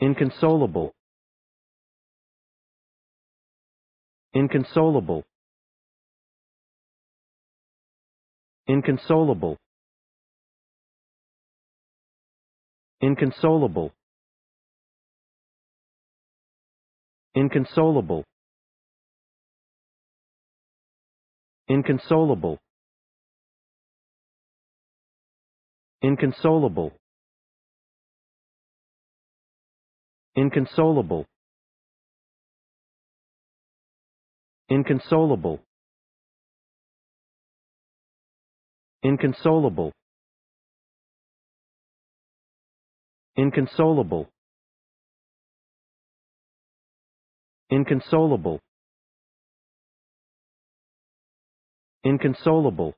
inconsolable inconsolable inconsolable inconsolable inconsolable inconsolable inconsolable inconsolable inconsolable inconsolable inconsolable inconsolable inconsolable inconsolable